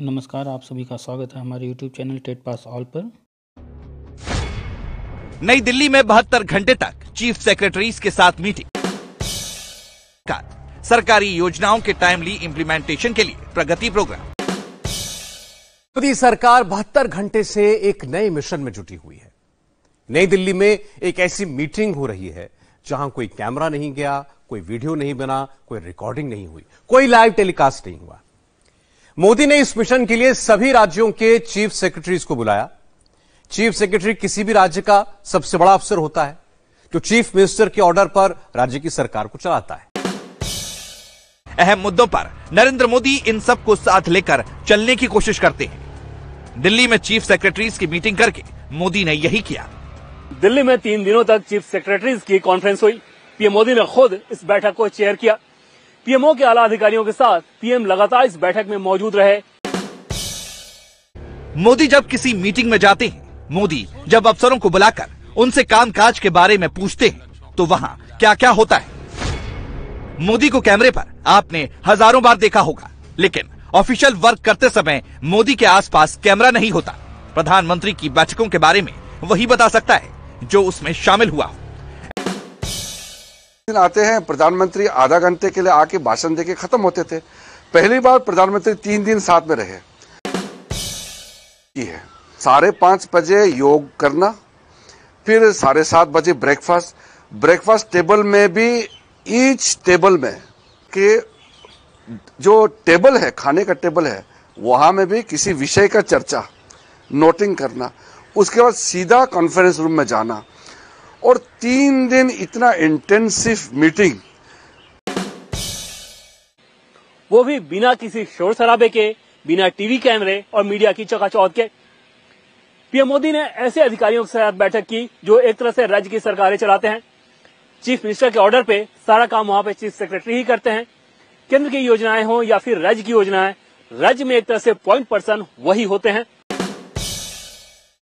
नमस्कार आप सभी का स्वागत है हमारे YouTube channel TET pass all पर नई दिल्ली में बहत्तर घंटे तक चीफ सेक्रेटरीज के साथ मीटिंग सरकारी योजनाओं के टाइमली इम्प्लीमेंटेशन के लिए प्रगति प्रोग्राम मोदी सरकार बहत्तर घंटे से एक नए मिशन में जुटी हुई है नई दिल्ली में एक ऐसी मीटिंग हो रही है जहां कोई कैमरा नहीं गया कोई वीडियो नहीं बना कोई रिकॉर्डिंग नहीं हुई कोई लाइव टेलीकास्ट नहीं हुआ मोदी ने इस मिशन के लिए सभी राज्यों के चीफ सेक्रेटरीज को बुलाया चीफ सेक्रेटरी किसी भी राज्य का सबसे बड़ा अफसर होता है जो तो चीफ मिनिस्टर के ऑर्डर पर राज्य की सरकार को चलाता है अहम मुद्दों पर नरेंद्र मोदी इन सब को साथ लेकर चलने की कोशिश करते हैं दिल्ली में चीफ सेक्रेटरीज की मीटिंग करके मोदी ने यही किया दिल्ली में तीन दिनों तक चीफ सेक्रेटरीज की कॉन्फ्रेंस हुई पीएम मोदी ने खुद इस बैठक को चेयर किया पीएमओ के आला अधिकारियों के साथ पीएम लगातार इस बैठक में मौजूद रहे मोदी जब किसी मीटिंग में जाते हैं मोदी जब अफसरों को बुलाकर उनसे कामकाज के बारे में पूछते हैं तो वहाँ क्या क्या होता है मोदी को कैमरे पर आपने हजारों बार देखा होगा लेकिन ऑफिशियल वर्क करते समय मोदी के आसपास कैमरा नहीं होता प्रधानमंत्री की बैठकों के बारे में वही बता सकता है जो उसमें शामिल हुआ हो दिन आते हैं प्रधानमंत्री आधा घंटे के लिए आके भाषण देके खत्म होते थे पहली बार प्रधानमंत्री तीन दिन साथ में रहे है साढ़े पांच बजे योग करना फिर साढ़े सात बजे ब्रेकफास्ट ब्रेकफास्ट टेबल में भी ईच टेबल में के जो टेबल है खाने का टेबल है वहां में भी किसी विषय का चर्चा नोटिंग करना उसके बाद सीधा कॉन्फ्रेंस रूम में जाना और तीन दिन इतना इंटेंसिव मीटिंग वो भी बिना किसी शोर शराबे के बिना टीवी कैमरे और मीडिया की चकाचौध के पीएम मोदी ने ऐसे अधिकारियों के साथ बैठक की जो एक तरह से राज्य की सरकारें चलाते हैं चीफ मिनिस्टर के ऑर्डर पे सारा काम वहां पे चीफ सेक्रेटरी ही करते हैं केंद्र की योजनाएं हो या फिर राज्य की योजनाएं राज्य में एक तरह से पॉइंट पर्सन वही होते हैं